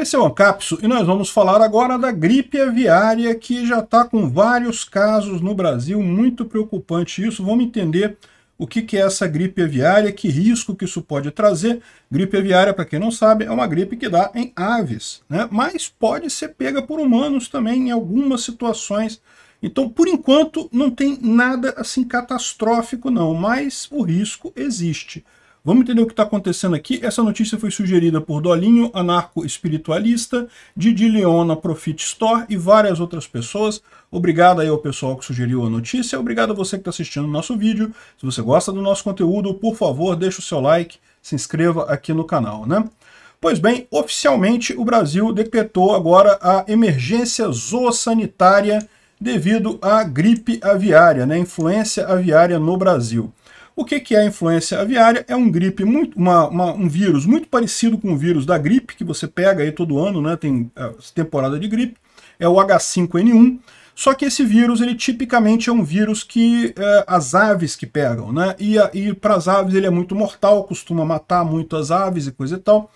Esse é o Ancapso e nós vamos falar agora da gripe aviária que já está com vários casos no Brasil, muito preocupante isso. Vamos entender o que, que é essa gripe aviária, que risco que isso pode trazer. Gripe aviária, para quem não sabe, é uma gripe que dá em aves, né? mas pode ser pega por humanos também em algumas situações. Então, por enquanto, não tem nada assim catastrófico não, mas o risco existe. Vamos entender o que está acontecendo aqui. Essa notícia foi sugerida por Dolinho, anarco-espiritualista, Didi Leona, Profit Store e várias outras pessoas. Obrigado aí ao pessoal que sugeriu a notícia. Obrigado a você que está assistindo o nosso vídeo. Se você gosta do nosso conteúdo, por favor, deixe o seu like, se inscreva aqui no canal, né? Pois bem, oficialmente o Brasil decretou agora a emergência zoossanitária devido à gripe aviária, né? Influência aviária no Brasil. O que, que é a influência aviária? É um gripe muito, uma, uma, um vírus muito parecido com o vírus da gripe, que você pega aí todo ano, né? Tem é, temporada de gripe, é o H5N1. Só que esse vírus, ele tipicamente é um vírus que é, as aves que pegam, né? E, e para as aves ele é muito mortal, costuma matar muito as aves e coisa e tal.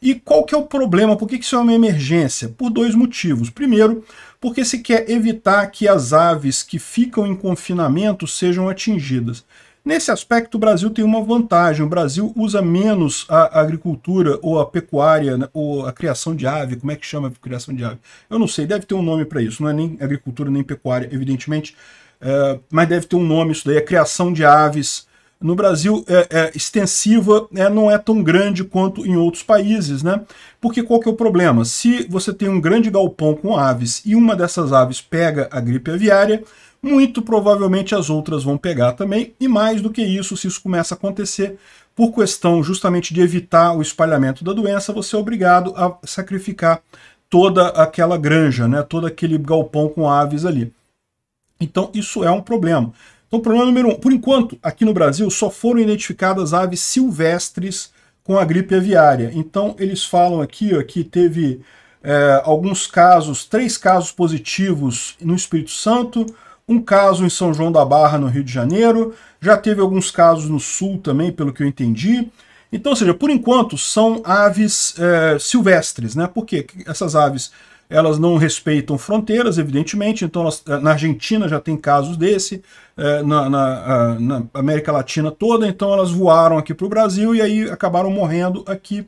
E qual que é o problema? Por que isso é uma emergência? Por dois motivos. Primeiro, porque se quer evitar que as aves que ficam em confinamento sejam atingidas. Nesse aspecto, o Brasil tem uma vantagem. O Brasil usa menos a agricultura ou a pecuária né, ou a criação de ave. Como é que chama a criação de ave? Eu não sei, deve ter um nome para isso. Não é nem agricultura nem pecuária, evidentemente. É, mas deve ter um nome isso daí. A é criação de aves no Brasil é, é extensiva é, não é tão grande quanto em outros países, né? Porque qual que é o problema? Se você tem um grande galpão com aves e uma dessas aves pega a gripe aviária, muito provavelmente as outras vão pegar também, e mais do que isso, se isso começa a acontecer, por questão justamente de evitar o espalhamento da doença, você é obrigado a sacrificar toda aquela granja, né? todo aquele galpão com aves ali. Então isso é um problema. Então, problema número um. Por enquanto, aqui no Brasil, só foram identificadas aves silvestres com a gripe aviária. Então, eles falam aqui ó, que teve é, alguns casos, três casos positivos no Espírito Santo, um caso em São João da Barra, no Rio de Janeiro, já teve alguns casos no Sul também, pelo que eu entendi. Então, ou seja, por enquanto, são aves é, silvestres, né? Por que essas aves elas não respeitam fronteiras, evidentemente, então eh, na Argentina já tem casos desse, eh, na, na, ah, na América Latina toda, então elas voaram aqui para o Brasil e aí acabaram morrendo aqui.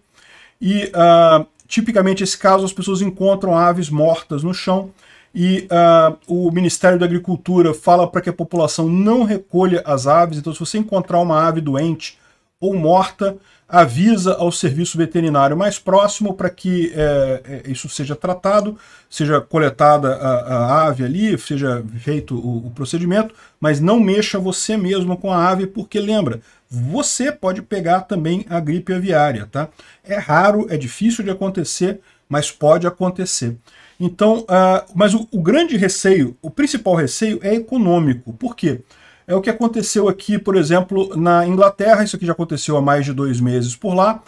E uh, tipicamente esse caso as pessoas encontram aves mortas no chão, e uh, o Ministério da Agricultura fala para que a população não recolha as aves, então se você encontrar uma ave doente, ou morta, avisa ao serviço veterinário mais próximo para que é, é, isso seja tratado, seja coletada a, a ave ali, seja feito o, o, procedimento, mas não mexa você mesmo com a ave, porque lembra, você pode pegar também a gripe aviária, tá? É raro, é difícil de acontecer, mas pode acontecer. Então, uh, mas o, o grande receio, o principal receio é econômico. Por quê? Porque é o que aconteceu aqui, por exemplo, na Inglaterra. Isso aqui já aconteceu há mais de dois meses por lá.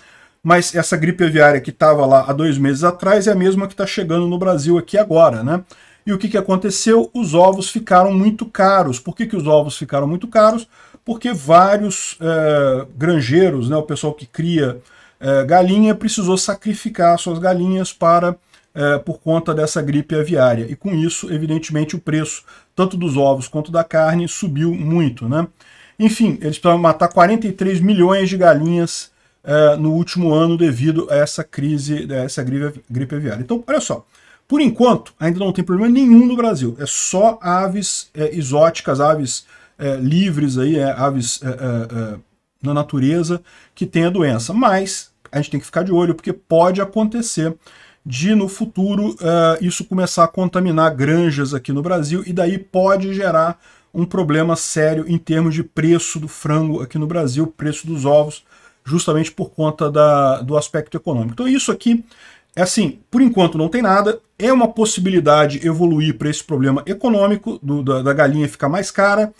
Mas essa gripe aviária que estava lá há dois meses atrás é a mesma que está chegando no Brasil aqui agora, né? E o que, que aconteceu? Os ovos ficaram muito caros. Por que, que os ovos ficaram muito caros? Porque vários é, granjeiros, né, o pessoal que cria é, galinha, precisou sacrificar suas galinhas para é, por conta dessa gripe aviária. E com isso, evidentemente, o preço tanto dos ovos quanto da carne subiu muito. Né? Enfim, eles precisaram matar 43 milhões de galinhas é, no último ano devido a essa crise, a é, essa gripe, gripe aviária. Então, olha só, por enquanto, ainda não tem problema nenhum no Brasil. É só aves é, exóticas, aves é, livres, aí, é, aves é, é, na natureza que tem a doença. Mas a gente tem que ficar de olho, porque pode acontecer de no futuro uh, isso começar a contaminar granjas aqui no Brasil e daí pode gerar um problema sério em termos de preço do frango aqui no Brasil, preço dos ovos, justamente por conta da, do aspecto econômico. Então isso aqui é assim, por enquanto não tem nada, é uma possibilidade evoluir para esse problema econômico do, da, da galinha ficar mais cara,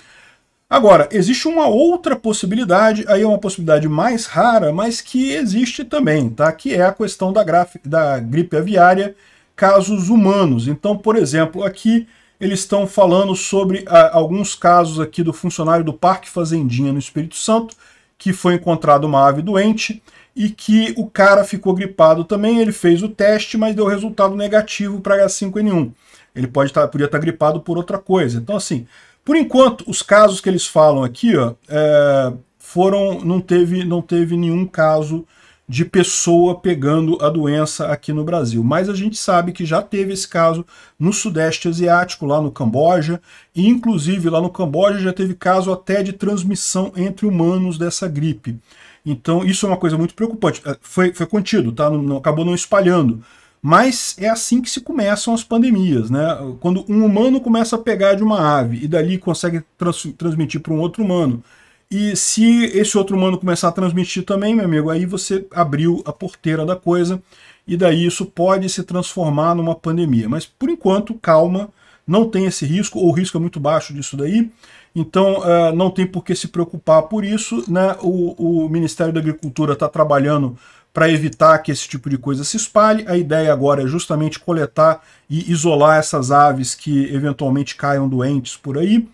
Agora, existe uma outra possibilidade, aí é uma possibilidade mais rara, mas que existe também, tá? que é a questão da, da gripe aviária, casos humanos. Então, por exemplo, aqui eles estão falando sobre a, ah, alguns casos aqui do funcionário do Parque Fazendinha no Espírito Santo, que foi encontrado uma ave doente e que o cara ficou gripado também, ele fez o teste, mas deu resultado negativo para H5N1. Ele pode tá, podia estar tá gripado por outra coisa. Então, assim, por enquanto, os casos que eles falam aqui ó, é, foram. Não teve, não teve nenhum caso de pessoa pegando a doença aqui no Brasil. Mas a gente sabe que já teve esse caso no Sudeste Asiático, lá no Camboja, e inclusive lá no Camboja já teve caso até de transmissão entre humanos dessa gripe. Então isso é uma coisa muito preocupante. É, foi, foi contido, tá? Não, não acabou não espalhando. Mas é assim que se começam as pandemias, né? Quando um humano começa a pegar de uma ave e dali consegue trans transmitir para um outro humano. E se esse outro humano começar a transmitir também, meu amigo, aí você abriu a porteira da coisa e daí isso pode se transformar numa pandemia. Mas por enquanto, calma, não tem esse risco, ou o risco é muito baixo disso daí, então eh, não tem por que se preocupar por isso. Né? O, o Ministério da Agricultura está trabalhando para evitar que esse tipo de coisa se espalhe. A ideia agora é justamente coletar e isolar essas aves que eventualmente caiam doentes por aí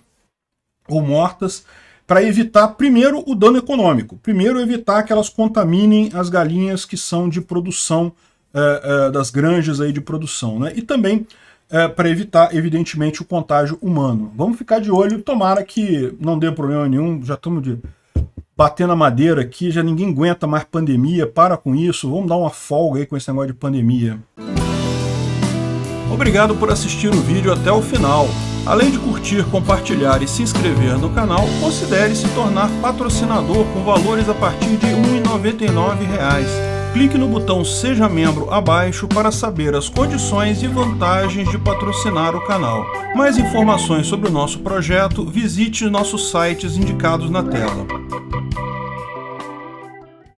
ou mortas, para evitar primeiro o dano econômico. Primeiro evitar que elas contaminem as galinhas que são de produção é, é, das granjas aí de produção, né? E também é, eh, para evitar, evidentemente, o contágio humano. Vamos ficar de olho, tomara que não dê problema nenhum, já estamos de bater na madeira aqui, já ninguém aguenta mais pandemia, para com isso, vamos dar uma folga aí com esse negócio de pandemia. Obrigado por assistir o vídeo até o final. Além de curtir, compartilhar e se inscrever no canal, considere se tornar patrocinador com valores a partir de R$ 1,99. Clique no botão Seja Membro abaixo para saber as condições e vantagens de patrocinar o canal. Mais informações sobre o nosso projeto, visite nossos sites indicados na tela.